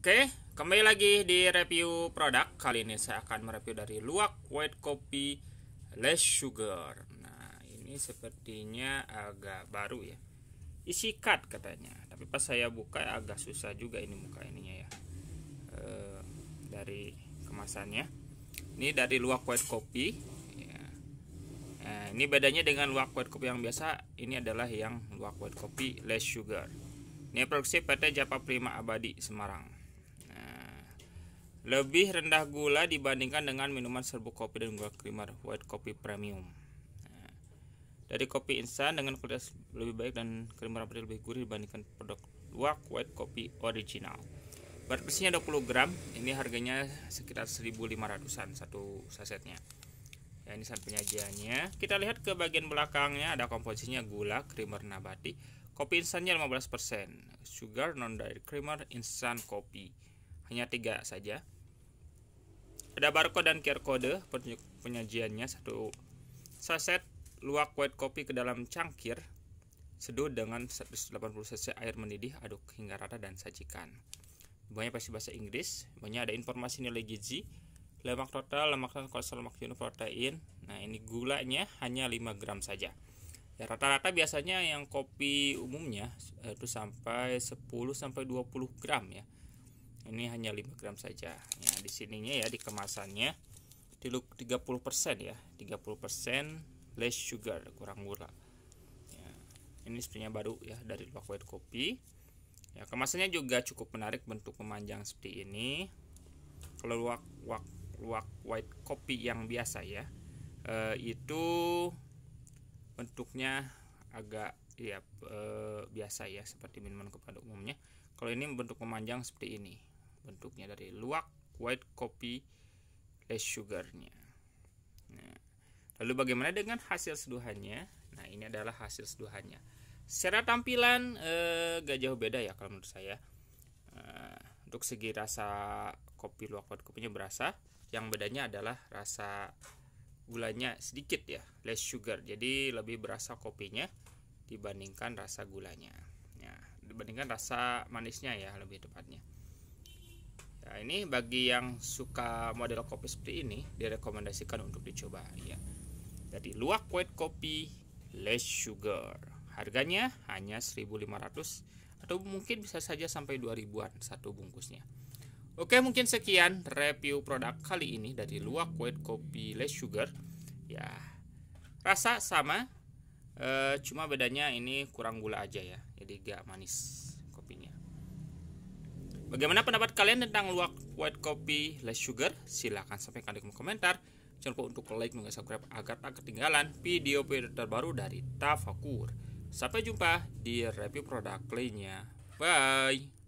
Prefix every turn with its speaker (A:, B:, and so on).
A: Oke, kembali lagi di review produk. Kali ini saya akan mereview dari Luwak White Coffee Less Sugar. Nah, ini sepertinya agak baru ya. Isi cut katanya. Tapi pas saya buka agak susah juga ini muka ininya ya. E, dari kemasannya. Ini dari Luwak White Coffee. Ya. Nah, ini bedanya dengan Luwak White kopi yang biasa. Ini adalah yang Luwak White kopi Less Sugar. Ini produksi PT Japa Prima Abadi Semarang lebih rendah gula dibandingkan dengan minuman serbuk kopi dan gula creamer white coffee premium nah, dari kopi instan dengan kualitas lebih baik dan krimer ampli lebih gurih dibandingkan produk luwak white coffee original berat bersihnya 20 gram ini harganya sekitar 1500an satu sasetnya ya ini saat penyajiannya kita lihat ke bagian belakangnya ada komposisinya gula krimer nabati kopi instannya 15% sugar non dairy creamer instan kopi hanya tiga saja ada barcode dan QR code penyajiannya satu saset luak white kopi ke dalam cangkir seduh dengan 180 cc air mendidih aduk hingga rata dan sajikan banyak pasti bahasa Inggris banyak ada informasi nilai gizi lemak total lemak total kolesterol lemak jenuh protein nah ini gulanya hanya 5 gram saja ya rata-rata biasanya yang kopi umumnya eh, itu sampai 10 sampai 20 gram ya ini hanya 5 gram saja nah di sininya ya di kemasannya di 30% ya 30% less sugar kurang gula ya, ini sebenarnya baru ya dari luak white kopi ya kemasannya juga cukup menarik bentuk memanjang seperti ini kalau luak luak luak white kopi yang biasa ya e, itu bentuknya agak ya e, biasa ya seperti minuman kepada umumnya kalau ini bentuk memanjang seperti ini bentuknya dari luwak white coffee less sugarnya nah, lalu bagaimana dengan hasil seduhannya nah ini adalah hasil seduhannya secara tampilan eh, gak jauh beda ya kalau menurut saya eh, untuk segi rasa kopi luwak white kopinya berasa yang bedanya adalah rasa gulanya sedikit ya less sugar jadi lebih berasa kopinya dibandingkan rasa gulanya ya dibandingkan rasa manisnya ya lebih tepatnya Nah, ini bagi yang suka model kopi seperti ini direkomendasikan untuk dicoba ya. Jadi Luwak white kopi less sugar. Harganya hanya 1.500 atau mungkin bisa saja sampai 2.000-an satu bungkusnya. Oke, mungkin sekian review produk kali ini dari Luwak white kopi less sugar. Ya. Rasa sama e, cuma bedanya ini kurang gula aja ya. Jadi gak manis kopinya. Bagaimana pendapat kalian tentang luwak white coffee less sugar? Silahkan sampaikan di komentar. Jangan lupa untuk like dan subscribe agar tak ketinggalan video-video terbaru dari Tafakur. Sampai jumpa di review produk lainnya. Bye!